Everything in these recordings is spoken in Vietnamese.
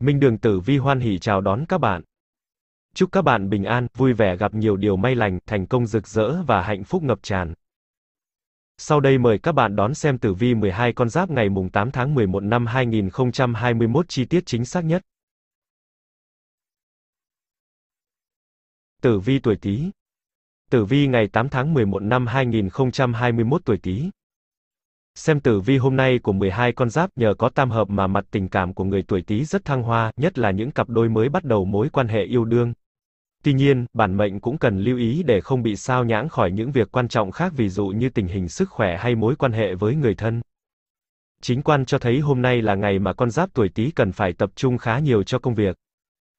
Minh Đường Tử Vi hoan hỉ chào đón các bạn. Chúc các bạn bình an, vui vẻ gặp nhiều điều may lành, thành công rực rỡ và hạnh phúc ngập tràn. Sau đây mời các bạn đón xem tử vi 12 con giáp ngày mùng 8 tháng 11 năm 2021 chi tiết chính xác nhất. Tử vi tuổi Tý. Tử vi ngày 8 tháng 11 năm 2021 tuổi Tý. Xem tử vi hôm nay của 12 con giáp nhờ có tam hợp mà mặt tình cảm của người tuổi Tý rất thăng hoa, nhất là những cặp đôi mới bắt đầu mối quan hệ yêu đương. Tuy nhiên, bản mệnh cũng cần lưu ý để không bị sao nhãng khỏi những việc quan trọng khác ví dụ như tình hình sức khỏe hay mối quan hệ với người thân. Chính quan cho thấy hôm nay là ngày mà con giáp tuổi Tý cần phải tập trung khá nhiều cho công việc.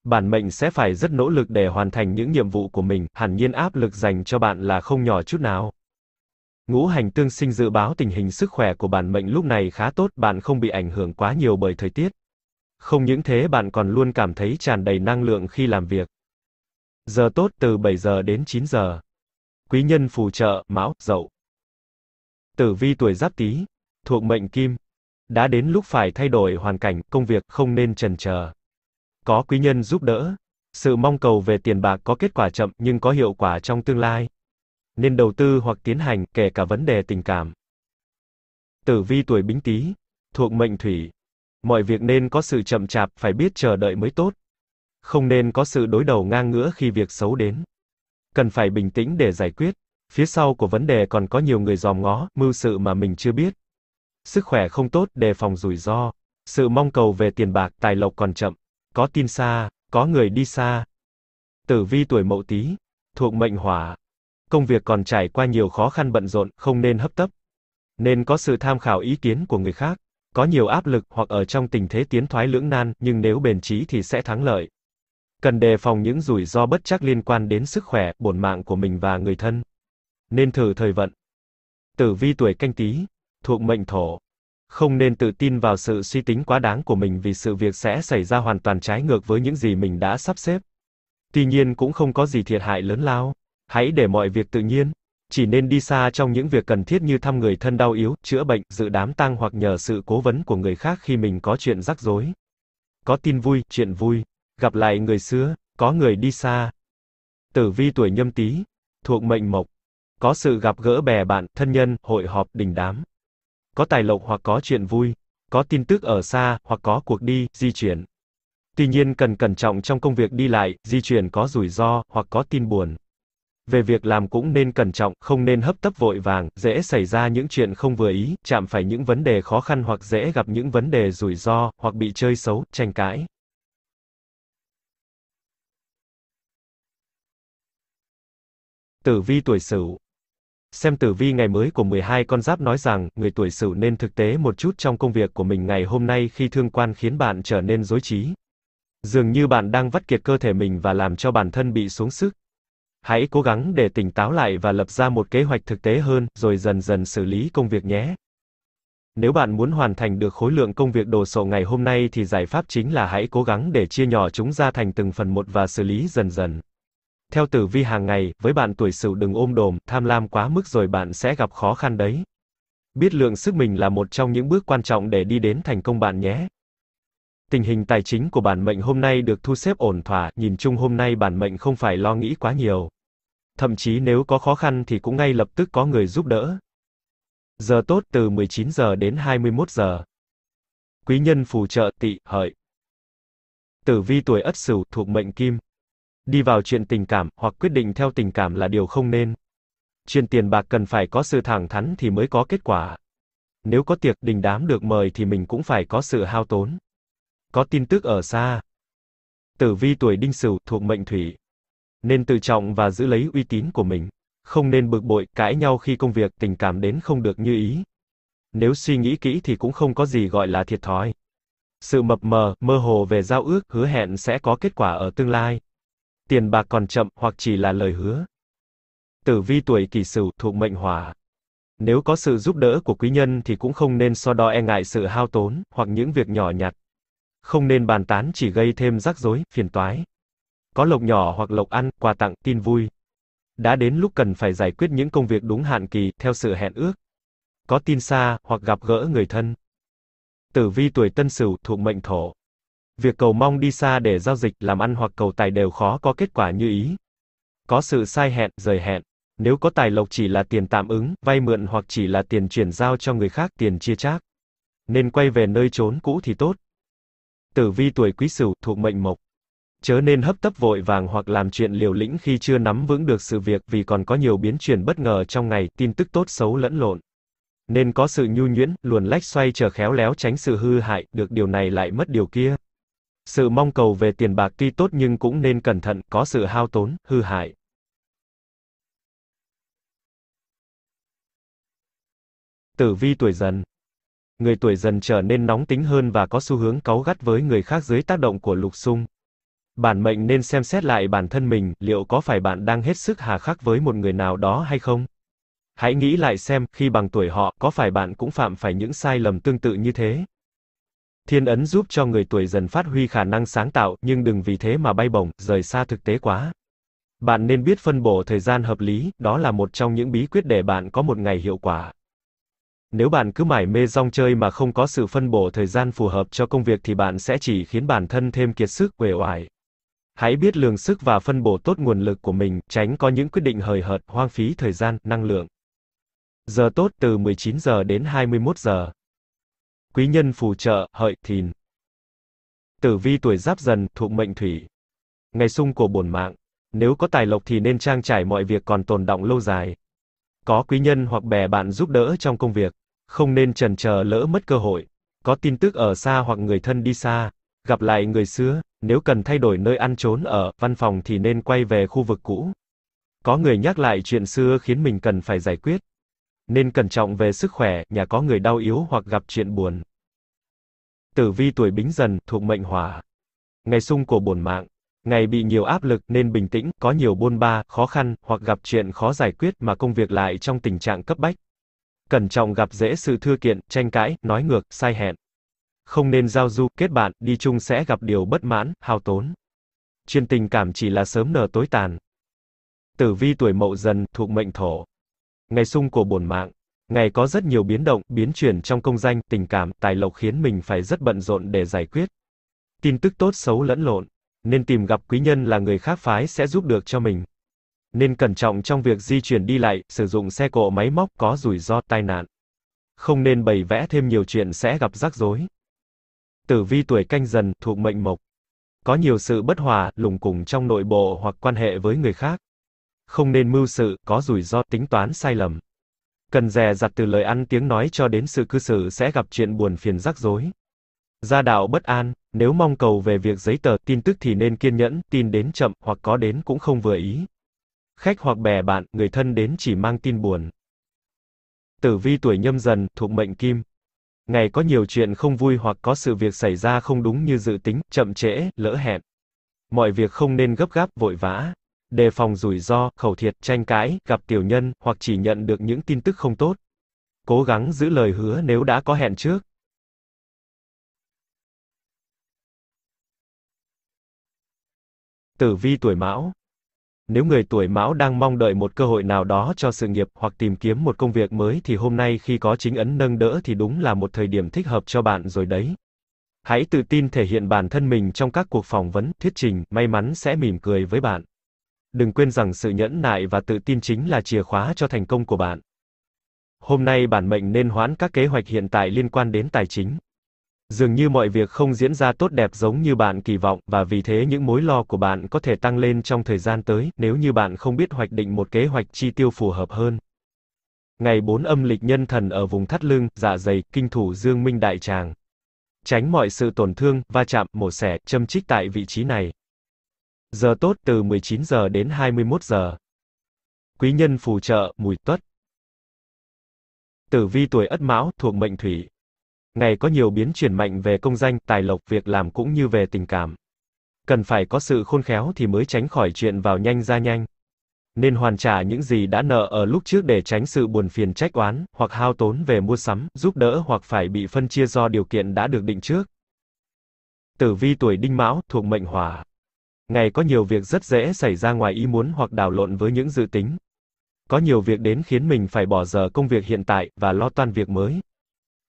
Bản mệnh sẽ phải rất nỗ lực để hoàn thành những nhiệm vụ của mình, hẳn nhiên áp lực dành cho bạn là không nhỏ chút nào. Ngũ hành tương sinh dự báo tình hình sức khỏe của bản mệnh lúc này khá tốt, bạn không bị ảnh hưởng quá nhiều bởi thời tiết. Không những thế bạn còn luôn cảm thấy tràn đầy năng lượng khi làm việc. Giờ tốt từ 7 giờ đến 9 giờ. Quý nhân phù trợ, mão, dậu. Tử vi tuổi giáp tý, thuộc mệnh kim. Đã đến lúc phải thay đổi hoàn cảnh, công việc, không nên chần chờ. Có quý nhân giúp đỡ. Sự mong cầu về tiền bạc có kết quả chậm nhưng có hiệu quả trong tương lai nên đầu tư hoặc tiến hành, kể cả vấn đề tình cảm. Tử vi tuổi Bính Tý, thuộc mệnh Thủy. Mọi việc nên có sự chậm chạp, phải biết chờ đợi mới tốt. Không nên có sự đối đầu ngang ngửa khi việc xấu đến. Cần phải bình tĩnh để giải quyết. Phía sau của vấn đề còn có nhiều người dòm ngó, mưu sự mà mình chưa biết. Sức khỏe không tốt, đề phòng rủi ro. Sự mong cầu về tiền bạc, tài lộc còn chậm. Có tin xa, có người đi xa. Tử vi tuổi Mậu Tý, thuộc mệnh Hỏa, công việc còn trải qua nhiều khó khăn bận rộn, không nên hấp tấp. Nên có sự tham khảo ý kiến của người khác. Có nhiều áp lực hoặc ở trong tình thế tiến thoái lưỡng nan, nhưng nếu bền chí thì sẽ thắng lợi. Cần đề phòng những rủi ro bất chắc liên quan đến sức khỏe, bổn mạng của mình và người thân. Nên thử thời vận. Tử vi tuổi canh tí, thuộc mệnh thổ. Không nên tự tin vào sự suy tính quá đáng của mình vì sự việc sẽ xảy ra hoàn toàn trái ngược với những gì mình đã sắp xếp. Tuy nhiên cũng không có gì thiệt hại lớn lao. Hãy để mọi việc tự nhiên. Chỉ nên đi xa trong những việc cần thiết như thăm người thân đau yếu, chữa bệnh, dự đám tang hoặc nhờ sự cố vấn của người khác khi mình có chuyện rắc rối. Có tin vui, chuyện vui. Gặp lại người xưa, có người đi xa. Tử vi tuổi nhâm tý, thuộc mệnh mộc. Có sự gặp gỡ bè bạn, thân nhân, hội họp, đình đám. Có tài lộc hoặc có chuyện vui. Có tin tức ở xa, hoặc có cuộc đi, di chuyển. Tuy nhiên cần cẩn trọng trong công việc đi lại, di chuyển có rủi ro, hoặc có tin buồn. Về việc làm cũng nên cẩn trọng, không nên hấp tấp vội vàng, dễ xảy ra những chuyện không vừa ý, chạm phải những vấn đề khó khăn hoặc dễ gặp những vấn đề rủi ro, hoặc bị chơi xấu, tranh cãi. Tử vi tuổi Sửu Xem tử vi ngày mới của 12 con giáp nói rằng, người tuổi Sửu nên thực tế một chút trong công việc của mình ngày hôm nay khi thương quan khiến bạn trở nên rối trí. Dường như bạn đang vắt kiệt cơ thể mình và làm cho bản thân bị xuống sức, hãy cố gắng để tỉnh táo lại và lập ra một kế hoạch thực tế hơn, rồi dần dần xử lý công việc nhé. Nếu bạn muốn hoàn thành được khối lượng công việc đồ sộ ngày hôm nay thì giải pháp chính là hãy cố gắng để chia nhỏ chúng ra thành từng phần một và xử lý dần dần. Theo tử vi hàng ngày, với bạn tuổi sửu đừng ôm đồm, tham lam quá mức rồi bạn sẽ gặp khó khăn đấy. Biết lượng sức mình là một trong những bước quan trọng để đi đến thành công bạn nhé. Tình hình tài chính của bản mệnh hôm nay được thu xếp ổn thỏa, nhìn chung hôm nay bản mệnh không phải lo nghĩ quá nhiều. Thậm chí nếu có khó khăn thì cũng ngay lập tức có người giúp đỡ. Giờ tốt từ 19 giờ đến 21 giờ. Quý nhân phù trợ tỵ hợi. Tử vi tuổi Ất Sửu thuộc mệnh Kim. Đi vào chuyện tình cảm hoặc quyết định theo tình cảm là điều không nên. Chuyện tiền bạc cần phải có sự thẳng thắn thì mới có kết quả. Nếu có tiệc đình đám được mời thì mình cũng phải có sự hao tốn có tin tức ở xa. Tử vi tuổi đinh sửu thuộc mệnh thủy. Nên tự trọng và giữ lấy uy tín của mình. Không nên bực bội, cãi nhau khi công việc, tình cảm đến không được như ý. Nếu suy nghĩ kỹ thì cũng không có gì gọi là thiệt thòi. Sự mập mờ, mơ hồ về giao ước, hứa hẹn sẽ có kết quả ở tương lai. Tiền bạc còn chậm hoặc chỉ là lời hứa. Tử vi tuổi kỷ sửu thuộc mệnh hỏa. Nếu có sự giúp đỡ của quý nhân thì cũng không nên so đo e ngại sự hao tốn, hoặc những việc nhỏ nhặt không nên bàn tán chỉ gây thêm rắc rối, phiền toái. Có lộc nhỏ hoặc lộc ăn, quà tặng, tin vui. Đã đến lúc cần phải giải quyết những công việc đúng hạn kỳ, theo sự hẹn ước. Có tin xa, hoặc gặp gỡ người thân. Tử vi tuổi tân sửu thuộc mệnh thổ. Việc cầu mong đi xa để giao dịch, làm ăn hoặc cầu tài đều khó có kết quả như ý. Có sự sai hẹn, rời hẹn. Nếu có tài lộc chỉ là tiền tạm ứng, vay mượn hoặc chỉ là tiền chuyển giao cho người khác, tiền chia chác. Nên quay về nơi trốn cũ thì tốt. Tử vi tuổi quý sửu thuộc mệnh mộc. Chớ nên hấp tấp vội vàng hoặc làm chuyện liều lĩnh khi chưa nắm vững được sự việc vì còn có nhiều biến chuyển bất ngờ trong ngày, tin tức tốt xấu lẫn lộn. Nên có sự nhu nhuyễn, luồn lách xoay trở khéo léo tránh sự hư hại, được điều này lại mất điều kia. Sự mong cầu về tiền bạc tuy tốt nhưng cũng nên cẩn thận, có sự hao tốn, hư hại. Tử vi tuổi dần người tuổi dần trở nên nóng tính hơn và có xu hướng cáu gắt với người khác dưới tác động của lục xung. Bản mệnh nên xem xét lại bản thân mình, liệu có phải bạn đang hết sức hà khắc với một người nào đó hay không? Hãy nghĩ lại xem, khi bằng tuổi họ, có phải bạn cũng phạm phải những sai lầm tương tự như thế? Thiên ấn giúp cho người tuổi dần phát huy khả năng sáng tạo, nhưng đừng vì thế mà bay bổng, rời xa thực tế quá. Bạn nên biết phân bổ thời gian hợp lý, đó là một trong những bí quyết để bạn có một ngày hiệu quả. Nếu bạn cứ mải mê rong chơi mà không có sự phân bổ thời gian phù hợp cho công việc thì bạn sẽ chỉ khiến bản thân thêm kiệt sức, uể oải. Hãy biết lường sức và phân bổ tốt nguồn lực của mình, tránh có những quyết định hời hợt, hoang phí thời gian, năng lượng. Giờ tốt từ 19 giờ đến 21 giờ. Quý nhân phù trợ, hợi, thìn. Tử vi tuổi giáp dần, thuộc mệnh thủy. Ngày sung của bổn mạng. Nếu có tài lộc thì nên trang trải mọi việc còn tồn động lâu dài. Có quý nhân hoặc bè bạn giúp đỡ trong công việc, không nên chần chờ lỡ mất cơ hội. Có tin tức ở xa hoặc người thân đi xa, gặp lại người xưa, nếu cần thay đổi nơi ăn trốn ở, văn phòng thì nên quay về khu vực cũ. Có người nhắc lại chuyện xưa khiến mình cần phải giải quyết. Nên cẩn trọng về sức khỏe, nhà có người đau yếu hoặc gặp chuyện buồn. Tử vi tuổi bính dần, thuộc mệnh hỏa. Ngày xung của bổn mạng, ngày bị nhiều áp lực nên bình tĩnh, có nhiều buôn ba, khó khăn, hoặc gặp chuyện khó giải quyết mà công việc lại trong tình trạng cấp bách. Cẩn trọng gặp dễ sự thưa kiện, tranh cãi, nói ngược, sai hẹn. Không nên giao du, kết bạn, đi chung sẽ gặp điều bất mãn, hao tốn. Chuyên tình cảm chỉ là sớm nở tối tàn. Tử vi tuổi mậu dần, thuộc mệnh thổ. Ngày sung của bổn mạng. Ngày có rất nhiều biến động, biến chuyển trong công danh, tình cảm, tài lộc khiến mình phải rất bận rộn để giải quyết. Tin tức tốt xấu lẫn lộn nên tìm gặp quý nhân là người khác phái sẽ giúp được cho mình. Nên cẩn trọng trong việc di chuyển đi lại, sử dụng xe cộ máy móc có rủi ro tai nạn. Không nên bày vẽ thêm nhiều chuyện sẽ gặp rắc rối. Tử vi tuổi canh dần thuộc mệnh mộc. Có nhiều sự bất hòa, lùng cùng trong nội bộ hoặc quan hệ với người khác. Không nên mưu sự, có rủi ro tính toán sai lầm. Cần dè giặt từ lời ăn tiếng nói cho đến sự cư xử sẽ gặp chuyện buồn phiền rắc rối. Gia đạo bất an, nếu mong cầu về việc giấy tờ, tin tức thì nên kiên nhẫn, tin đến chậm, hoặc có đến cũng không vừa ý. Khách hoặc bè bạn, người thân đến chỉ mang tin buồn. Tử vi tuổi nhâm dần, thuộc mệnh kim. Ngày có nhiều chuyện không vui hoặc có sự việc xảy ra không đúng như dự tính, chậm trễ, lỡ hẹn. Mọi việc không nên gấp gáp, vội vã. Đề phòng rủi ro, khẩu thiệt, tranh cãi, gặp tiểu nhân, hoặc chỉ nhận được những tin tức không tốt. Cố gắng giữ lời hứa nếu đã có hẹn trước. Tử vi tuổi Mão Nếu người tuổi Mão đang mong đợi một cơ hội nào đó cho sự nghiệp hoặc tìm kiếm một công việc mới thì hôm nay khi có chính ấn nâng đỡ thì đúng là một thời điểm thích hợp cho bạn rồi đấy. Hãy tự tin thể hiện bản thân mình trong các cuộc phỏng vấn, thuyết trình, may mắn sẽ mỉm cười với bạn. Đừng quên rằng sự nhẫn nại và tự tin chính là chìa khóa cho thành công của bạn. Hôm nay bản mệnh nên hoãn các kế hoạch hiện tại liên quan đến tài chính, Dường như mọi việc không diễn ra tốt đẹp giống như bạn kỳ vọng, và vì thế những mối lo của bạn có thể tăng lên trong thời gian tới, nếu như bạn không biết hoạch định một kế hoạch chi tiêu phù hợp hơn. Ngày 4 âm lịch nhân thần ở vùng thắt lưng, dạ dày, kinh thủ dương minh đại tràng. Tránh mọi sự tổn thương, va chạm, mổ xẻ, châm chích tại vị trí này. Giờ tốt từ 19 giờ đến 21 giờ. Quý nhân phù trợ, mùi tuất. Tử vi tuổi Ất Mão, thuộc mệnh thủy, Ngày có nhiều biến chuyển mạnh về công danh, tài lộc, việc làm cũng như về tình cảm. Cần phải có sự khôn khéo thì mới tránh khỏi chuyện vào nhanh ra nhanh. Nên hoàn trả những gì đã nợ ở lúc trước để tránh sự buồn phiền trách oán, hoặc hao tốn về mua sắm, giúp đỡ hoặc phải bị phân chia do điều kiện đã được định trước. Tử vi tuổi đinh mão, thuộc mệnh hỏa. Ngày có nhiều việc rất dễ xảy ra ngoài ý muốn hoặc đảo lộn với những dự tính. Có nhiều việc đến khiến mình phải bỏ giờ công việc hiện tại, và lo toan việc mới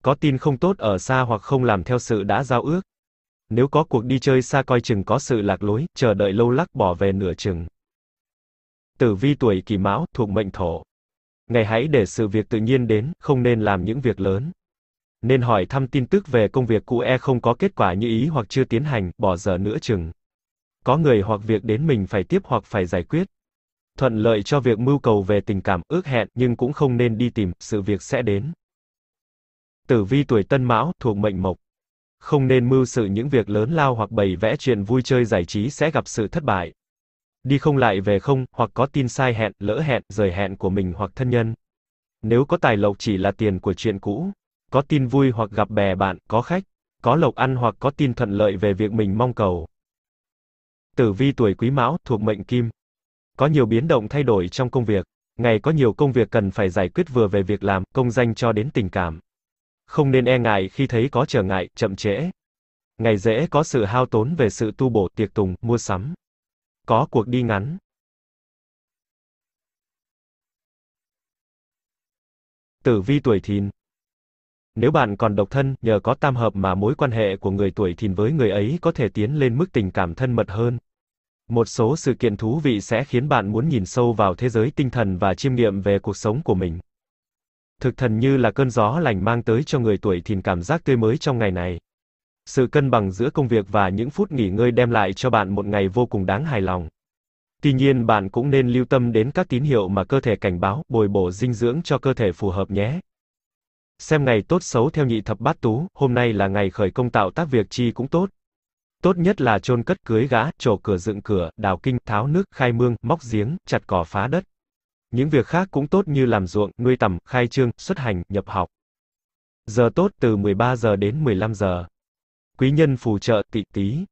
có tin không tốt ở xa hoặc không làm theo sự đã giao ước. Nếu có cuộc đi chơi xa coi chừng có sự lạc lối, chờ đợi lâu lắc bỏ về nửa chừng. Tử vi tuổi kỷ mão, thuộc mệnh thổ. Ngày hãy để sự việc tự nhiên đến, không nên làm những việc lớn. Nên hỏi thăm tin tức về công việc cũ e không có kết quả như ý hoặc chưa tiến hành, bỏ giờ nữa chừng. Có người hoặc việc đến mình phải tiếp hoặc phải giải quyết. Thuận lợi cho việc mưu cầu về tình cảm, ước hẹn, nhưng cũng không nên đi tìm, sự việc sẽ đến. Tử vi tuổi Tân Mão, thuộc mệnh mộc. Không nên mưu sự những việc lớn lao hoặc bày vẽ chuyện vui chơi giải trí sẽ gặp sự thất bại. Đi không lại về không, hoặc có tin sai hẹn, lỡ hẹn, rời hẹn của mình hoặc thân nhân. Nếu có tài lộc chỉ là tiền của chuyện cũ, có tin vui hoặc gặp bè bạn, có khách, có lộc ăn hoặc có tin thuận lợi về việc mình mong cầu. Tử vi tuổi Quý Mão thuộc mệnh Kim. Có nhiều biến động thay đổi trong công việc, ngày có nhiều công việc cần phải giải quyết vừa về việc làm, công danh cho đến tình cảm không nên e ngại khi thấy có trở ngại, chậm trễ. Ngày dễ có sự hao tốn về sự tu bổ, tiệc tùng, mua sắm. Có cuộc đi ngắn. Tử vi tuổi thìn Nếu bạn còn độc thân, nhờ có tam hợp mà mối quan hệ của người tuổi thìn với người ấy có thể tiến lên mức tình cảm thân mật hơn. Một số sự kiện thú vị sẽ khiến bạn muốn nhìn sâu vào thế giới tinh thần và chiêm nghiệm về cuộc sống của mình thực thần như là cơn gió lành mang tới cho người tuổi thìn cảm giác tươi mới trong ngày này. Sự cân bằng giữa công việc và những phút nghỉ ngơi đem lại cho bạn một ngày vô cùng đáng hài lòng. Tuy nhiên bạn cũng nên lưu tâm đến các tín hiệu mà cơ thể cảnh báo, bồi bổ dinh dưỡng cho cơ thể phù hợp nhé. Xem ngày tốt xấu theo nhị thập bát tú, hôm nay là ngày khởi công tạo tác việc chi cũng tốt. Tốt nhất là chôn cất cưới gã, trổ cửa dựng cửa, đào kinh, tháo nước, khai mương, móc giếng, chặt cỏ phá đất. Những việc khác cũng tốt như làm ruộng, nuôi tầm, khai trương, xuất hành, nhập học. Giờ tốt từ 13 giờ đến 15 giờ. Quý nhân phù trợ tỵ tý.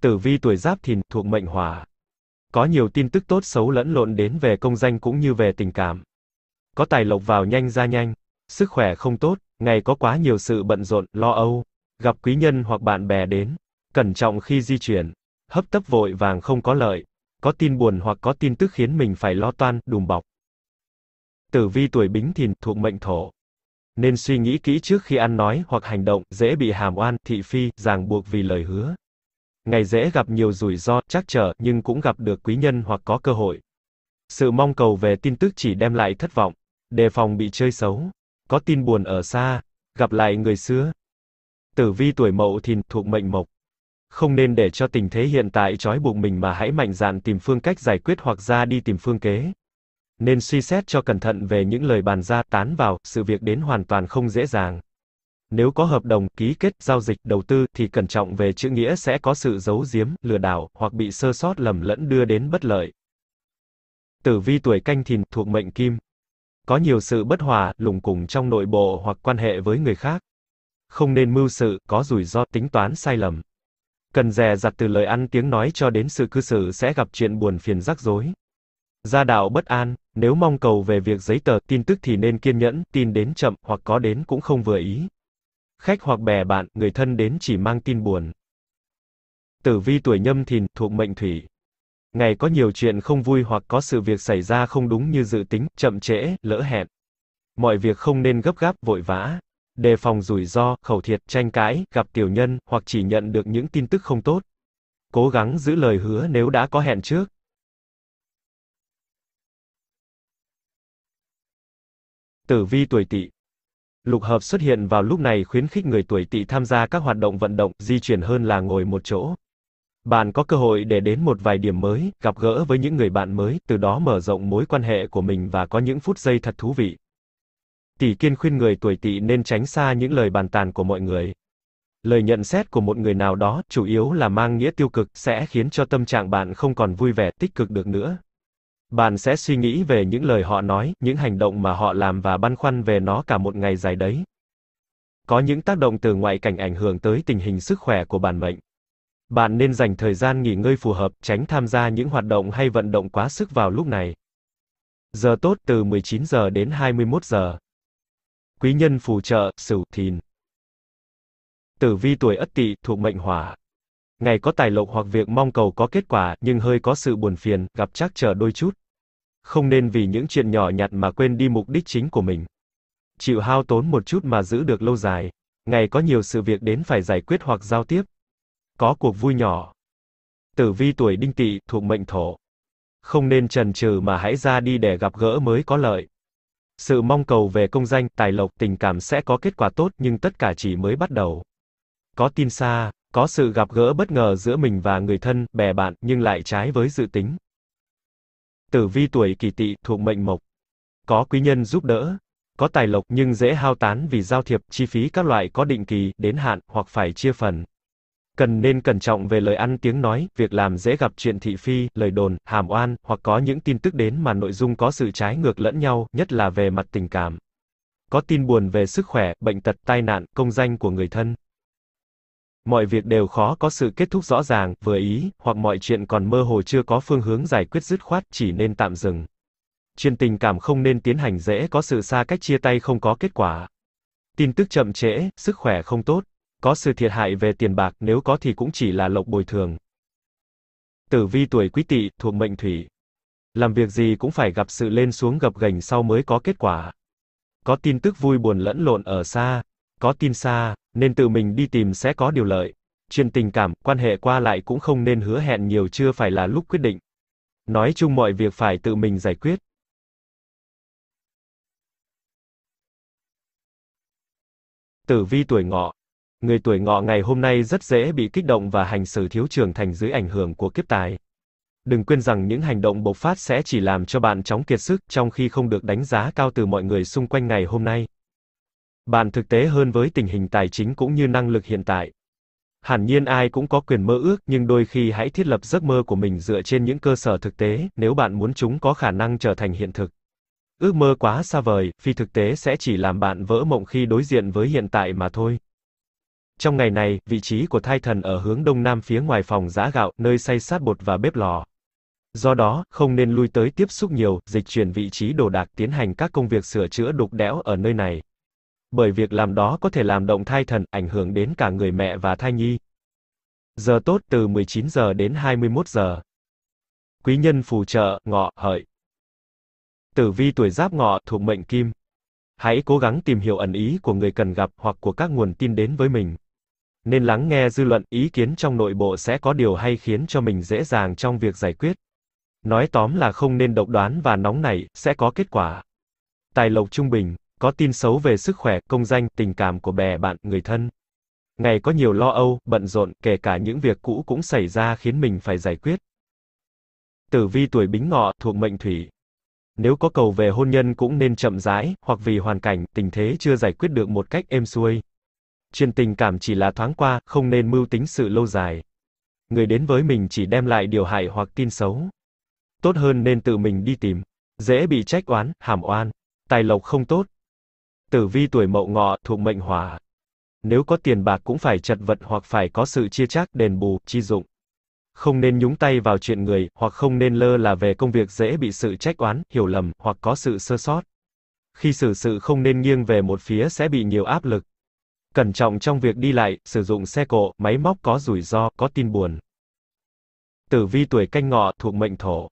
Tử vi tuổi Giáp Thìn thuộc mệnh Hỏa. Có nhiều tin tức tốt xấu lẫn lộn đến về công danh cũng như về tình cảm. Có tài lộc vào nhanh ra nhanh, sức khỏe không tốt, ngày có quá nhiều sự bận rộn, lo âu, gặp quý nhân hoặc bạn bè đến, cẩn trọng khi di chuyển, hấp tấp vội vàng không có lợi, có tin buồn hoặc có tin tức khiến mình phải lo toan, đùm bọc. Tử vi tuổi bính thìn thuộc mệnh thổ. Nên suy nghĩ kỹ trước khi ăn nói hoặc hành động, dễ bị hàm oan, thị phi, ràng buộc vì lời hứa. Ngày dễ gặp nhiều rủi ro, trắc trở, nhưng cũng gặp được quý nhân hoặc có cơ hội. Sự mong cầu về tin tức chỉ đem lại thất vọng, đề phòng bị chơi xấu, có tin buồn ở xa, gặp lại người xưa. Tử vi tuổi mậu thìn thuộc mệnh mộc không nên để cho tình thế hiện tại trói buộc mình mà hãy mạnh dạn tìm phương cách giải quyết hoặc ra đi tìm phương kế. Nên suy xét cho cẩn thận về những lời bàn ra, tán vào, sự việc đến hoàn toàn không dễ dàng. Nếu có hợp đồng, ký kết, giao dịch, đầu tư thì cẩn trọng về chữ nghĩa sẽ có sự giấu giếm, lừa đảo hoặc bị sơ sót lầm lẫn đưa đến bất lợi. Tử vi tuổi canh thìn thuộc mệnh kim. Có nhiều sự bất hòa, lùng cùng trong nội bộ hoặc quan hệ với người khác. Không nên mưu sự, có rủi ro tính toán sai lầm cần dè dặt từ lời ăn tiếng nói cho đến sự cư xử sẽ gặp chuyện buồn phiền rắc rối. Gia đạo bất an, nếu mong cầu về việc giấy tờ, tin tức thì nên kiên nhẫn, tin đến chậm, hoặc có đến cũng không vừa ý. Khách hoặc bè bạn, người thân đến chỉ mang tin buồn. Tử vi tuổi nhâm thìn, thuộc mệnh thủy. Ngày có nhiều chuyện không vui hoặc có sự việc xảy ra không đúng như dự tính, chậm trễ, lỡ hẹn. Mọi việc không nên gấp gáp, vội vã đề phòng rủi ro, khẩu thiệt, tranh cãi, gặp tiểu nhân, hoặc chỉ nhận được những tin tức không tốt. Cố gắng giữ lời hứa nếu đã có hẹn trước. Tử vi tuổi tỵ Lục hợp xuất hiện vào lúc này khuyến khích người tuổi tỵ tham gia các hoạt động vận động, di chuyển hơn là ngồi một chỗ. Bạn có cơ hội để đến một vài điểm mới, gặp gỡ với những người bạn mới, từ đó mở rộng mối quan hệ của mình và có những phút giây thật thú vị. Tỷ kiên khuyên người tuổi tỵ nên tránh xa những lời bàn tàn của mọi người. Lời nhận xét của một người nào đó chủ yếu là mang nghĩa tiêu cực sẽ khiến cho tâm trạng bạn không còn vui vẻ tích cực được nữa. Bạn sẽ suy nghĩ về những lời họ nói, những hành động mà họ làm và băn khoăn về nó cả một ngày dài đấy. Có những tác động từ ngoại cảnh ảnh hưởng tới tình hình sức khỏe của bản mệnh. Bạn nên dành thời gian nghỉ ngơi phù hợp, tránh tham gia những hoạt động hay vận động quá sức vào lúc này. Giờ tốt từ 19 giờ đến 21 giờ quý nhân phù trợ, sửu thìn. Tử vi tuổi Ất Tỵ thuộc mệnh Hỏa. Ngày có tài lộc hoặc việc mong cầu có kết quả, nhưng hơi có sự buồn phiền, gặp trắc trở đôi chút. Không nên vì những chuyện nhỏ nhặt mà quên đi mục đích chính của mình. Chịu hao tốn một chút mà giữ được lâu dài. Ngày có nhiều sự việc đến phải giải quyết hoặc giao tiếp. Có cuộc vui nhỏ. Tử vi tuổi Đinh Tỵ thuộc mệnh Thổ. Không nên chần chừ mà hãy ra đi để gặp gỡ mới có lợi. Sự mong cầu về công danh, tài lộc, tình cảm sẽ có kết quả tốt nhưng tất cả chỉ mới bắt đầu. Có tin xa, có sự gặp gỡ bất ngờ giữa mình và người thân, bè bạn, nhưng lại trái với dự tính. Tử vi tuổi kỷ tỵ thuộc mệnh mộc. Có quý nhân giúp đỡ, có tài lộc nhưng dễ hao tán vì giao thiệp, chi phí các loại có định kỳ, đến hạn, hoặc phải chia phần. Cần nên cẩn trọng về lời ăn tiếng nói, việc làm dễ gặp chuyện thị phi, lời đồn, hàm oan, hoặc có những tin tức đến mà nội dung có sự trái ngược lẫn nhau, nhất là về mặt tình cảm. Có tin buồn về sức khỏe, bệnh tật, tai nạn, công danh của người thân. Mọi việc đều khó có sự kết thúc rõ ràng, vừa ý, hoặc mọi chuyện còn mơ hồ chưa có phương hướng giải quyết dứt khoát, chỉ nên tạm dừng. Chuyện tình cảm không nên tiến hành dễ có sự xa cách chia tay không có kết quả. Tin tức chậm trễ, sức khỏe không tốt. Có sự thiệt hại về tiền bạc nếu có thì cũng chỉ là lộc bồi thường. Tử vi tuổi quý tỵ thuộc mệnh thủy. Làm việc gì cũng phải gặp sự lên xuống gập ghềnh sau mới có kết quả. Có tin tức vui buồn lẫn lộn ở xa, có tin xa, nên tự mình đi tìm sẽ có điều lợi. Chuyện tình cảm, quan hệ qua lại cũng không nên hứa hẹn nhiều chưa phải là lúc quyết định. Nói chung mọi việc phải tự mình giải quyết. Tử vi tuổi ngọ, Người tuổi ngọ ngày hôm nay rất dễ bị kích động và hành xử thiếu trưởng thành dưới ảnh hưởng của kiếp tài. Đừng quên rằng những hành động bộc phát sẽ chỉ làm cho bạn chóng kiệt sức trong khi không được đánh giá cao từ mọi người xung quanh ngày hôm nay. Bạn thực tế hơn với tình hình tài chính cũng như năng lực hiện tại. Hẳn nhiên ai cũng có quyền mơ ước, nhưng đôi khi hãy thiết lập giấc mơ của mình dựa trên những cơ sở thực tế, nếu bạn muốn chúng có khả năng trở thành hiện thực. Ước mơ quá xa vời, phi thực tế sẽ chỉ làm bạn vỡ mộng khi đối diện với hiện tại mà thôi. Trong ngày này, vị trí của thai thần ở hướng đông nam phía ngoài phòng giã gạo, nơi xay sát bột và bếp lò. Do đó, không nên lui tới tiếp xúc nhiều, dịch chuyển vị trí đồ đạc tiến hành các công việc sửa chữa đục đẽo ở nơi này. Bởi việc làm đó có thể làm động thai thần, ảnh hưởng đến cả người mẹ và thai nhi. Giờ tốt từ 19 giờ đến 21 giờ. Quý nhân phù trợ, ngọ, hợi. Tử vi tuổi giáp ngọ thuộc mệnh kim. Hãy cố gắng tìm hiểu ẩn ý của người cần gặp hoặc của các nguồn tin đến với mình nên lắng nghe dư luận, ý kiến trong nội bộ sẽ có điều hay khiến cho mình dễ dàng trong việc giải quyết. Nói tóm là không nên độc đoán và nóng nảy, sẽ có kết quả. Tài lộc trung bình, có tin xấu về sức khỏe, công danh, tình cảm của bè bạn, người thân. Ngày có nhiều lo âu, bận rộn, kể cả những việc cũ cũng xảy ra khiến mình phải giải quyết. Tử vi tuổi Bính Ngọ thuộc mệnh Thủy. Nếu có cầu về hôn nhân cũng nên chậm rãi, hoặc vì hoàn cảnh, tình thế chưa giải quyết được một cách êm xuôi chuyện tình cảm chỉ là thoáng qua, không nên mưu tính sự lâu dài. Người đến với mình chỉ đem lại điều hại hoặc tin xấu. Tốt hơn nên tự mình đi tìm, dễ bị trách oán, hàm oan, tài lộc không tốt. Tử vi tuổi Mậu Ngọ thuộc mệnh Hỏa. Nếu có tiền bạc cũng phải chật vật hoặc phải có sự chia chác, đền bù, chi dụng. Không nên nhúng tay vào chuyện người, hoặc không nên lơ là về công việc dễ bị sự trách oán, hiểu lầm, hoặc có sự sơ sót. Khi xử sự không nên nghiêng về một phía sẽ bị nhiều áp lực. Cẩn trọng trong việc đi lại, sử dụng xe cộ, máy móc có rủi ro, có tin buồn. Tử vi tuổi canh ngọ thuộc mệnh thổ.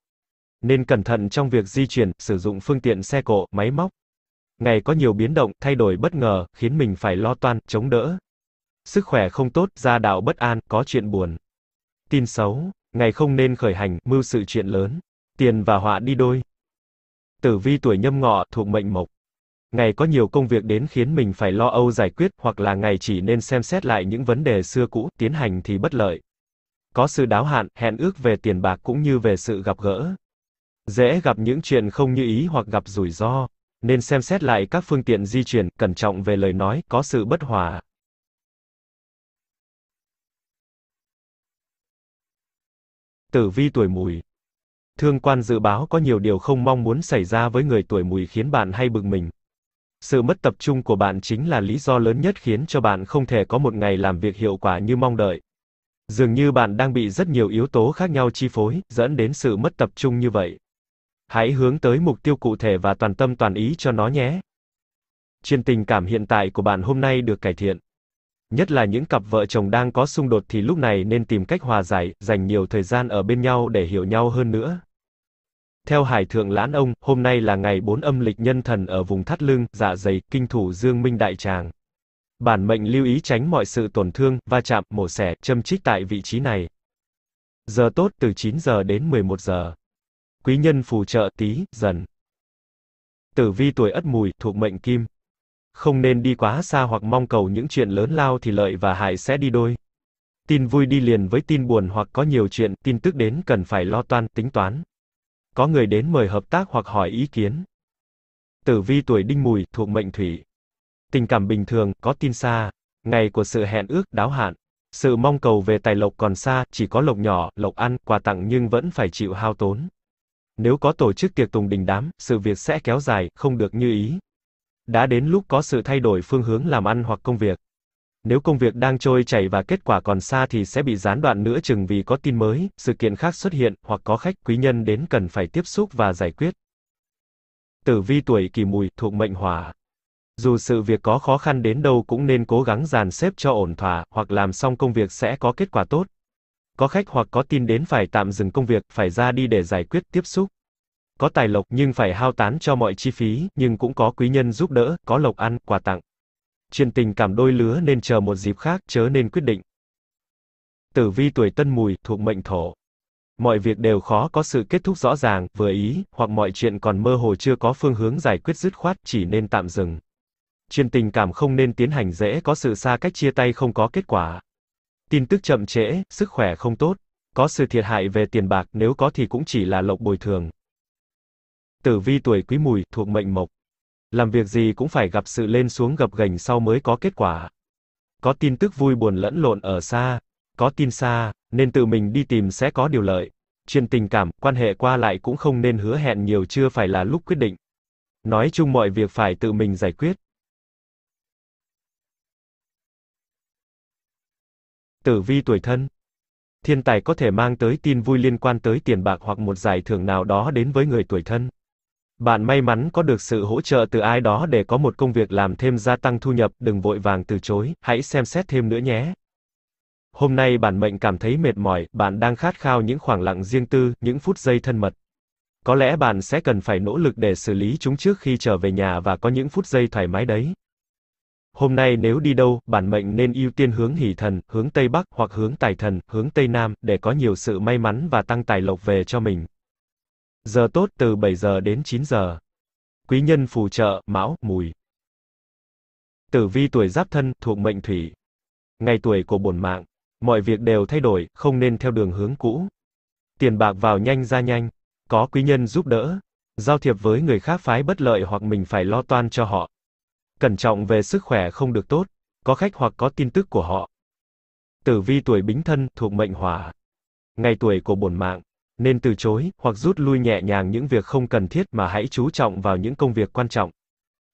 Nên cẩn thận trong việc di chuyển, sử dụng phương tiện xe cộ, máy móc. Ngày có nhiều biến động, thay đổi bất ngờ, khiến mình phải lo toan, chống đỡ. Sức khỏe không tốt, gia đạo bất an, có chuyện buồn. Tin xấu, ngày không nên khởi hành, mưu sự chuyện lớn. Tiền và họa đi đôi. Tử vi tuổi nhâm ngọ thuộc mệnh mộc ngày có nhiều công việc đến khiến mình phải lo âu giải quyết, hoặc là ngày chỉ nên xem xét lại những vấn đề xưa cũ, tiến hành thì bất lợi. Có sự đáo hạn, hẹn ước về tiền bạc cũng như về sự gặp gỡ. Dễ gặp những chuyện không như ý hoặc gặp rủi ro, nên xem xét lại các phương tiện di chuyển, cẩn trọng về lời nói, có sự bất hòa. Tử vi tuổi mùi Thương quan dự báo có nhiều điều không mong muốn xảy ra với người tuổi mùi khiến bạn hay bực mình. Sự mất tập trung của bạn chính là lý do lớn nhất khiến cho bạn không thể có một ngày làm việc hiệu quả như mong đợi. Dường như bạn đang bị rất nhiều yếu tố khác nhau chi phối, dẫn đến sự mất tập trung như vậy. Hãy hướng tới mục tiêu cụ thể và toàn tâm toàn ý cho nó nhé. Chuyện tình cảm hiện tại của bạn hôm nay được cải thiện. Nhất là những cặp vợ chồng đang có xung đột thì lúc này nên tìm cách hòa giải, dành nhiều thời gian ở bên nhau để hiểu nhau hơn nữa. Theo Hải Thượng Lãn Ông, hôm nay là ngày 4 âm lịch nhân thần ở vùng thắt lưng, dạ dày, kinh thủ dương minh đại tràng. Bản mệnh lưu ý tránh mọi sự tổn thương, va chạm, mổ xẻ, châm chích tại vị trí này. Giờ tốt từ 9 giờ đến 11 giờ. Quý nhân phù trợ tí, dần. Tử vi tuổi ất mùi, thuộc mệnh kim. Không nên đi quá xa hoặc mong cầu những chuyện lớn lao thì lợi và hại sẽ đi đôi. Tin vui đi liền với tin buồn hoặc có nhiều chuyện, tin tức đến cần phải lo toan, tính toán có người đến mời hợp tác hoặc hỏi ý kiến. Tử vi tuổi đinh mùi, thuộc mệnh thủy. Tình cảm bình thường, có tin xa. Ngày của sự hẹn ước, đáo hạn. Sự mong cầu về tài lộc còn xa, chỉ có lộc nhỏ, lộc ăn, quà tặng nhưng vẫn phải chịu hao tốn. Nếu có tổ chức tiệc tùng đình đám, sự việc sẽ kéo dài, không được như ý. Đã đến lúc có sự thay đổi phương hướng làm ăn hoặc công việc. Nếu công việc đang trôi chảy và kết quả còn xa thì sẽ bị gián đoạn nữa chừng vì có tin mới, sự kiện khác xuất hiện, hoặc có khách quý nhân đến cần phải tiếp xúc và giải quyết. Tử vi tuổi kỷ mùi, thuộc mệnh hỏa. Dù sự việc có khó khăn đến đâu cũng nên cố gắng dàn xếp cho ổn thỏa, hoặc làm xong công việc sẽ có kết quả tốt. Có khách hoặc có tin đến phải tạm dừng công việc, phải ra đi để giải quyết tiếp xúc. Có tài lộc nhưng phải hao tán cho mọi chi phí, nhưng cũng có quý nhân giúp đỡ, có lộc ăn, quà tặng chuyện tình cảm đôi lứa nên chờ một dịp khác, chớ nên quyết định. Tử vi tuổi tân mùi, thuộc mệnh thổ. Mọi việc đều khó có sự kết thúc rõ ràng, vừa ý, hoặc mọi chuyện còn mơ hồ chưa có phương hướng giải quyết dứt khoát, chỉ nên tạm dừng. Chuyện tình cảm không nên tiến hành dễ có sự xa cách chia tay không có kết quả. Tin tức chậm trễ, sức khỏe không tốt, có sự thiệt hại về tiền bạc nếu có thì cũng chỉ là lộc bồi thường. Tử vi tuổi quý mùi, thuộc mệnh mộc. Làm việc gì cũng phải gặp sự lên xuống gập ghềnh sau mới có kết quả. Có tin tức vui buồn lẫn lộn ở xa, có tin xa, nên tự mình đi tìm sẽ có điều lợi. Chuyện tình cảm, quan hệ qua lại cũng không nên hứa hẹn nhiều chưa phải là lúc quyết định. Nói chung mọi việc phải tự mình giải quyết. Tử vi tuổi thân. Thiên tài có thể mang tới tin vui liên quan tới tiền bạc hoặc một giải thưởng nào đó đến với người tuổi thân. Bạn may mắn có được sự hỗ trợ từ ai đó để có một công việc làm thêm gia tăng thu nhập, đừng vội vàng từ chối, hãy xem xét thêm nữa nhé. Hôm nay bản mệnh cảm thấy mệt mỏi, bạn đang khát khao những khoảng lặng riêng tư, những phút giây thân mật. Có lẽ bạn sẽ cần phải nỗ lực để xử lý chúng trước khi trở về nhà và có những phút giây thoải mái đấy. Hôm nay nếu đi đâu, bản mệnh nên ưu tiên hướng hỷ thần, hướng Tây Bắc hoặc hướng tài thần, hướng Tây Nam, để có nhiều sự may mắn và tăng tài lộc về cho mình. Giờ tốt từ 7 giờ đến 9 giờ. Quý nhân phù trợ, mão, mùi. Tử vi tuổi giáp thân, thuộc mệnh thủy. Ngày tuổi của bổn mạng. Mọi việc đều thay đổi, không nên theo đường hướng cũ. Tiền bạc vào nhanh ra nhanh. Có quý nhân giúp đỡ. Giao thiệp với người khác phái bất lợi hoặc mình phải lo toan cho họ. Cẩn trọng về sức khỏe không được tốt. Có khách hoặc có tin tức của họ. Tử vi tuổi bính thân, thuộc mệnh hỏa. Ngày tuổi của bổn mạng nên từ chối hoặc rút lui nhẹ nhàng những việc không cần thiết mà hãy chú trọng vào những công việc quan trọng.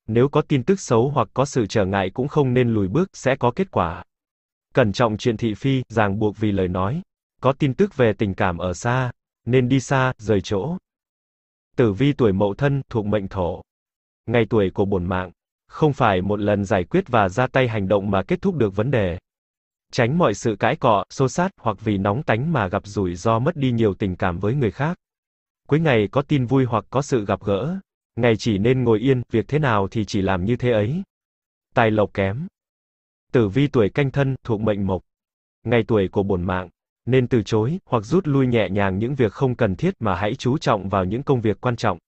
Nếu có tin tức xấu hoặc có sự trở ngại cũng không nên lùi bước, sẽ có kết quả. Cẩn trọng chuyện thị phi, ràng buộc vì lời nói. Có tin tức về tình cảm ở xa, nên đi xa, rời chỗ. Tử vi tuổi mậu thân thuộc mệnh thổ. Ngày tuổi của bổn mạng, không phải một lần giải quyết và ra tay hành động mà kết thúc được vấn đề tránh mọi sự cãi cọ, xô sát hoặc vì nóng tánh mà gặp rủi ro mất đi nhiều tình cảm với người khác. Cuối ngày có tin vui hoặc có sự gặp gỡ, ngày chỉ nên ngồi yên, việc thế nào thì chỉ làm như thế ấy. Tài lộc kém. Tử vi tuổi canh thân, thuộc mệnh mộc. Ngày tuổi của bổn mạng, nên từ chối hoặc rút lui nhẹ nhàng những việc không cần thiết mà hãy chú trọng vào những công việc quan trọng.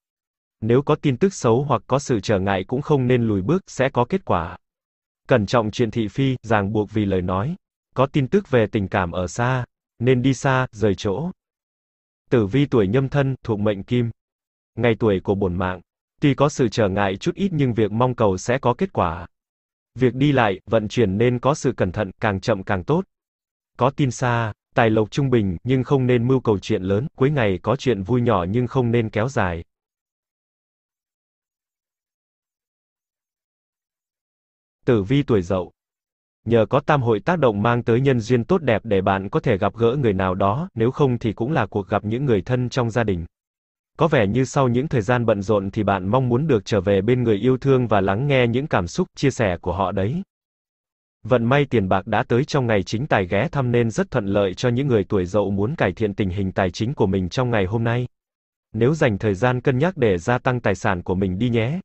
Nếu có tin tức xấu hoặc có sự trở ngại cũng không nên lùi bước, sẽ có kết quả. Cẩn trọng chuyện thị phi, ràng buộc vì lời nói, có tin tức về tình cảm ở xa, nên đi xa, rời chỗ. Tử vi tuổi nhâm thân, thuộc mệnh kim. Ngày tuổi của bổn mạng. Tuy có sự trở ngại chút ít nhưng việc mong cầu sẽ có kết quả. Việc đi lại, vận chuyển nên có sự cẩn thận, càng chậm càng tốt. Có tin xa, tài lộc trung bình, nhưng không nên mưu cầu chuyện lớn, cuối ngày có chuyện vui nhỏ nhưng không nên kéo dài. Tử vi tuổi dậu. Nhờ có tam hội tác động mang tới nhân duyên tốt đẹp để bạn có thể gặp gỡ người nào đó, nếu không thì cũng là cuộc gặp những người thân trong gia đình. Có vẻ như sau những thời gian bận rộn thì bạn mong muốn được trở về bên người yêu thương và lắng nghe những cảm xúc chia sẻ của họ đấy. Vận may tiền bạc đã tới trong ngày chính tài ghé thăm nên rất thuận lợi cho những người tuổi dậu muốn cải thiện tình hình tài chính của mình trong ngày hôm nay. Nếu dành thời gian cân nhắc để gia tăng tài sản của mình đi nhé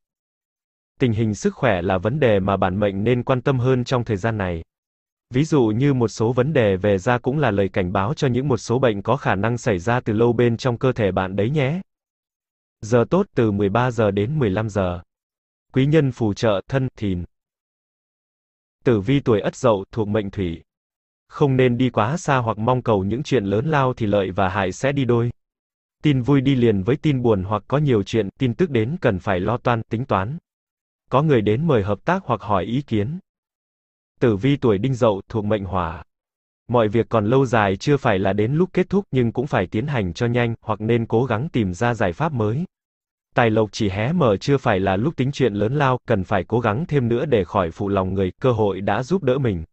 tình hình sức khỏe là vấn đề mà bản mệnh nên quan tâm hơn trong thời gian này. Ví dụ như một số vấn đề về da cũng là lời cảnh báo cho những một số bệnh có khả năng xảy ra từ lâu bên trong cơ thể bạn đấy nhé. Giờ tốt từ 13 giờ đến 15 giờ. Quý nhân phù trợ thân thìn. Tử vi tuổi Ất Dậu thuộc mệnh Thủy. Không nên đi quá xa hoặc mong cầu những chuyện lớn lao thì lợi và hại sẽ đi đôi. Tin vui đi liền với tin buồn hoặc có nhiều chuyện, tin tức đến cần phải lo toan, tính toán có người đến mời hợp tác hoặc hỏi ý kiến. Tử vi tuổi đinh dậu thuộc mệnh hỏa. Mọi việc còn lâu dài chưa phải là đến lúc kết thúc nhưng cũng phải tiến hành cho nhanh, hoặc nên cố gắng tìm ra giải pháp mới. Tài lộc chỉ hé mở chưa phải là lúc tính chuyện lớn lao, cần phải cố gắng thêm nữa để khỏi phụ lòng người, cơ hội đã giúp đỡ mình.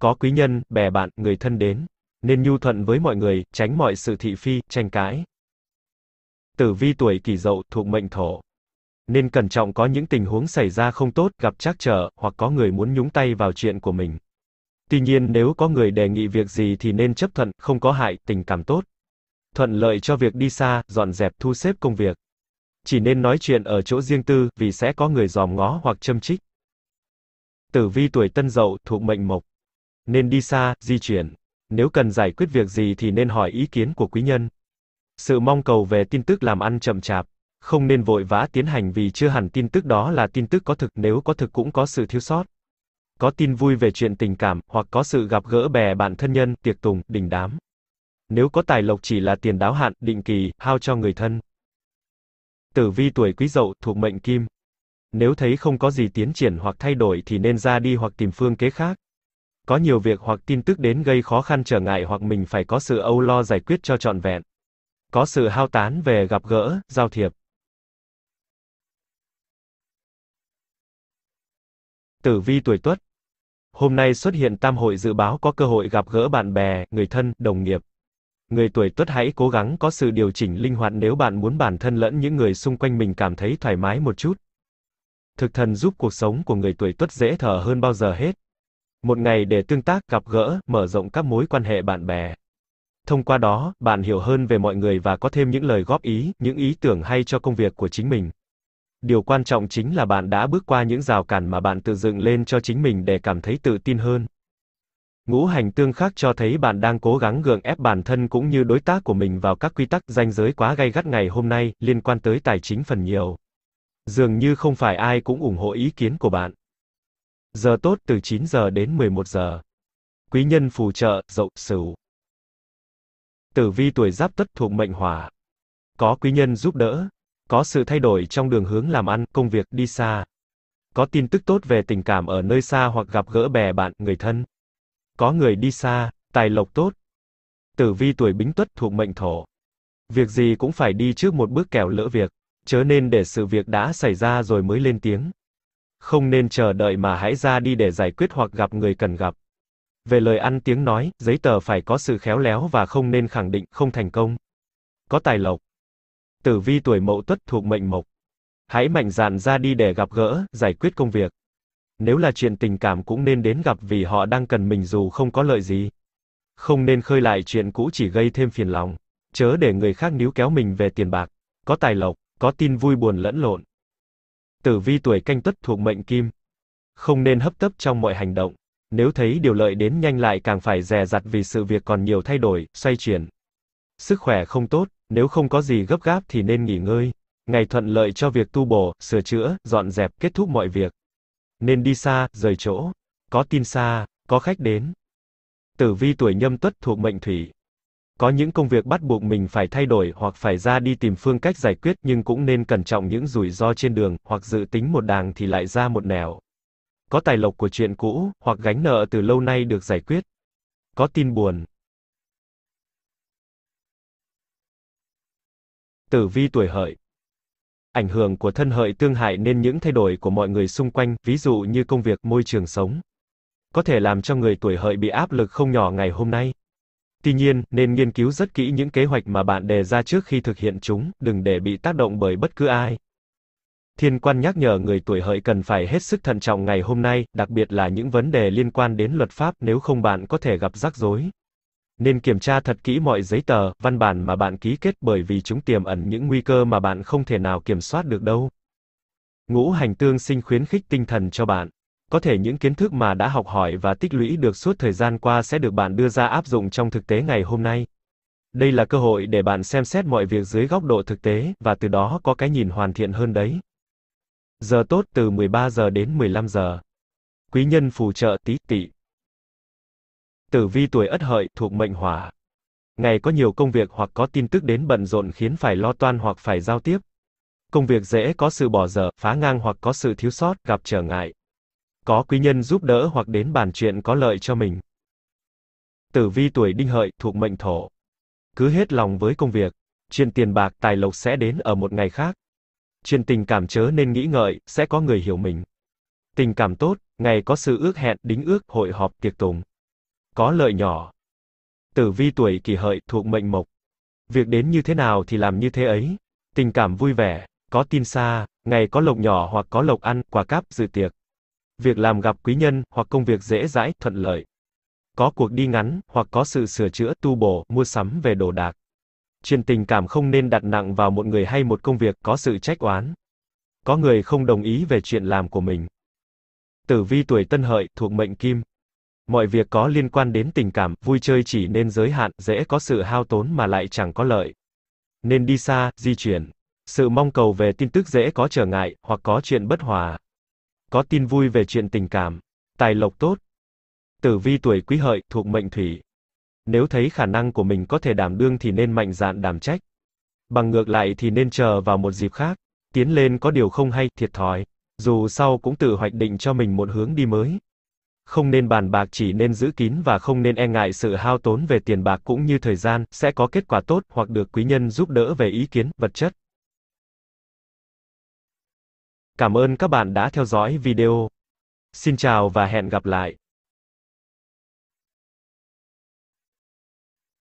Có quý nhân, bè bạn, người thân đến, nên nhu thuận với mọi người, tránh mọi sự thị phi, tranh cãi. Tử vi tuổi kỷ dậu thuộc mệnh thổ nên cẩn trọng có những tình huống xảy ra không tốt, gặp trắc trở, hoặc có người muốn nhúng tay vào chuyện của mình. Tuy nhiên nếu có người đề nghị việc gì thì nên chấp thuận, không có hại, tình cảm tốt. Thuận lợi cho việc đi xa, dọn dẹp thu xếp công việc. Chỉ nên nói chuyện ở chỗ riêng tư, vì sẽ có người dòm ngó hoặc châm trích. Tử vi tuổi tân dậu thuộc mệnh mộc. Nên đi xa, di chuyển. Nếu cần giải quyết việc gì thì nên hỏi ý kiến của quý nhân. Sự mong cầu về tin tức làm ăn chậm chạp không nên vội vã tiến hành vì chưa hẳn tin tức đó là tin tức có thực, nếu có thực cũng có sự thiếu sót. Có tin vui về chuyện tình cảm, hoặc có sự gặp gỡ bè bạn thân nhân, tiệc tùng, đình đám. Nếu có tài lộc chỉ là tiền đáo hạn, định kỳ, hao cho người thân. Tử vi tuổi quý dậu, thuộc mệnh kim. Nếu thấy không có gì tiến triển hoặc thay đổi thì nên ra đi hoặc tìm phương kế khác. Có nhiều việc hoặc tin tức đến gây khó khăn trở ngại hoặc mình phải có sự âu lo giải quyết cho trọn vẹn. Có sự hao tán về gặp gỡ, giao thiệp. Tử vi tuổi Tuất. Hôm nay xuất hiện tam hội dự báo có cơ hội gặp gỡ bạn bè, người thân, đồng nghiệp. Người tuổi Tuất hãy cố gắng có sự điều chỉnh linh hoạt nếu bạn muốn bản thân lẫn những người xung quanh mình cảm thấy thoải mái một chút. Thực thần giúp cuộc sống của người tuổi Tuất dễ thở hơn bao giờ hết. Một ngày để tương tác, gặp gỡ, mở rộng các mối quan hệ bạn bè. Thông qua đó, bạn hiểu hơn về mọi người và có thêm những lời góp ý, những ý tưởng hay cho công việc của chính mình. Điều quan trọng chính là bạn đã bước qua những rào cản mà bạn tự dựng lên cho chính mình để cảm thấy tự tin hơn. Ngũ hành tương khắc cho thấy bạn đang cố gắng gượng ép bản thân cũng như đối tác của mình vào các quy tắc ranh giới quá gay gắt ngày hôm nay liên quan tới tài chính phần nhiều. Dường như không phải ai cũng ủng hộ ý kiến của bạn. Giờ tốt từ 9 giờ đến 11 giờ. Quý nhân phù trợ, dậu, sửu. Tử vi tuổi giáp tất thuộc mệnh hỏa. Có quý nhân giúp đỡ, có sự thay đổi trong đường hướng làm ăn, công việc, đi xa. Có tin tức tốt về tình cảm ở nơi xa hoặc gặp gỡ bè bạn, người thân. Có người đi xa, tài lộc tốt. Tử vi tuổi bính tuất thuộc mệnh thổ. Việc gì cũng phải đi trước một bước kẻo lỡ việc. Chớ nên để sự việc đã xảy ra rồi mới lên tiếng. Không nên chờ đợi mà hãy ra đi để giải quyết hoặc gặp người cần gặp. Về lời ăn tiếng nói, giấy tờ phải có sự khéo léo và không nên khẳng định không thành công. Có tài lộc tử vi tuổi mậu tuất thuộc mệnh mộc. Hãy mạnh dạn ra đi để gặp gỡ, giải quyết công việc. Nếu là chuyện tình cảm cũng nên đến gặp vì họ đang cần mình dù không có lợi gì. Không nên khơi lại chuyện cũ chỉ gây thêm phiền lòng. Chớ để người khác níu kéo mình về tiền bạc. Có tài lộc, có tin vui buồn lẫn lộn. Tử vi tuổi canh tuất thuộc mệnh kim. Không nên hấp tấp trong mọi hành động. Nếu thấy điều lợi đến nhanh lại càng phải dè dặt vì sự việc còn nhiều thay đổi, xoay chuyển. Sức khỏe không tốt, nếu không có gì gấp gáp thì nên nghỉ ngơi. Ngày thuận lợi cho việc tu bổ, sửa chữa, dọn dẹp, kết thúc mọi việc. Nên đi xa, rời chỗ. Có tin xa, có khách đến. Tử vi tuổi nhâm tuất thuộc mệnh thủy. Có những công việc bắt buộc mình phải thay đổi hoặc phải ra đi tìm phương cách giải quyết nhưng cũng nên cẩn trọng những rủi ro trên đường, hoặc dự tính một đàng thì lại ra một nẻo. Có tài lộc của chuyện cũ, hoặc gánh nợ từ lâu nay được giải quyết. Có tin buồn, tử vi tuổi hợi. Ảnh hưởng của thân hợi tương hại nên những thay đổi của mọi người xung quanh, ví dụ như công việc, môi trường sống, có thể làm cho người tuổi hợi bị áp lực không nhỏ ngày hôm nay. Tuy nhiên, nên nghiên cứu rất kỹ những kế hoạch mà bạn đề ra trước khi thực hiện chúng, đừng để bị tác động bởi bất cứ ai. Thiên quan nhắc nhở người tuổi hợi cần phải hết sức thận trọng ngày hôm nay, đặc biệt là những vấn đề liên quan đến luật pháp, nếu không bạn có thể gặp rắc rối nên kiểm tra thật kỹ mọi giấy tờ, văn bản mà bạn ký kết bởi vì chúng tiềm ẩn những nguy cơ mà bạn không thể nào kiểm soát được đâu. Ngũ hành tương sinh khuyến khích tinh thần cho bạn. Có thể những kiến thức mà đã học hỏi và tích lũy được suốt thời gian qua sẽ được bạn đưa ra áp dụng trong thực tế ngày hôm nay. Đây là cơ hội để bạn xem xét mọi việc dưới góc độ thực tế và từ đó có cái nhìn hoàn thiện hơn đấy. Giờ tốt từ 13 giờ đến 15 giờ. Quý nhân phù trợ tí tị. Tử vi tuổi Ất Hợi thuộc mệnh Hỏa. Ngày có nhiều công việc hoặc có tin tức đến bận rộn khiến phải lo toan hoặc phải giao tiếp. Công việc dễ có sự bỏ dở, phá ngang hoặc có sự thiếu sót, gặp trở ngại. Có quý nhân giúp đỡ hoặc đến bàn chuyện có lợi cho mình. Tử vi tuổi Đinh Hợi thuộc mệnh Thổ. Cứ hết lòng với công việc, chuyện tiền bạc, tài lộc sẽ đến ở một ngày khác. Chuyện tình cảm chớ nên nghĩ ngợi, sẽ có người hiểu mình. Tình cảm tốt, ngày có sự ước hẹn, đính ước, hội họp, tiệc tùng có lợi nhỏ. Tử vi tuổi kỷ hợi thuộc mệnh mộc. Việc đến như thế nào thì làm như thế ấy. Tình cảm vui vẻ, có tin xa, ngày có lộc nhỏ hoặc có lộc ăn, quà cáp, dự tiệc. Việc làm gặp quý nhân, hoặc công việc dễ dãi, thuận lợi. Có cuộc đi ngắn, hoặc có sự sửa chữa, tu bổ, mua sắm về đồ đạc. Chuyện tình cảm không nên đặt nặng vào một người hay một công việc, có sự trách oán. Có người không đồng ý về chuyện làm của mình. Tử vi tuổi tân hợi, thuộc mệnh kim. Mọi việc có liên quan đến tình cảm, vui chơi chỉ nên giới hạn, dễ có sự hao tốn mà lại chẳng có lợi. Nên đi xa, di chuyển. Sự mong cầu về tin tức dễ có trở ngại, hoặc có chuyện bất hòa. Có tin vui về chuyện tình cảm. Tài lộc tốt. Tử vi tuổi quý hợi, thuộc mệnh thủy. Nếu thấy khả năng của mình có thể đảm đương thì nên mạnh dạn đảm trách. Bằng ngược lại thì nên chờ vào một dịp khác. Tiến lên có điều không hay, thiệt thòi. Dù sau cũng tự hoạch định cho mình một hướng đi mới không nên bàn bạc chỉ nên giữ kín và không nên e ngại sự hao tốn về tiền bạc cũng như thời gian, sẽ có kết quả tốt hoặc được quý nhân giúp đỡ về ý kiến, vật chất. Cảm ơn các bạn đã theo dõi video. Xin chào và hẹn gặp lại.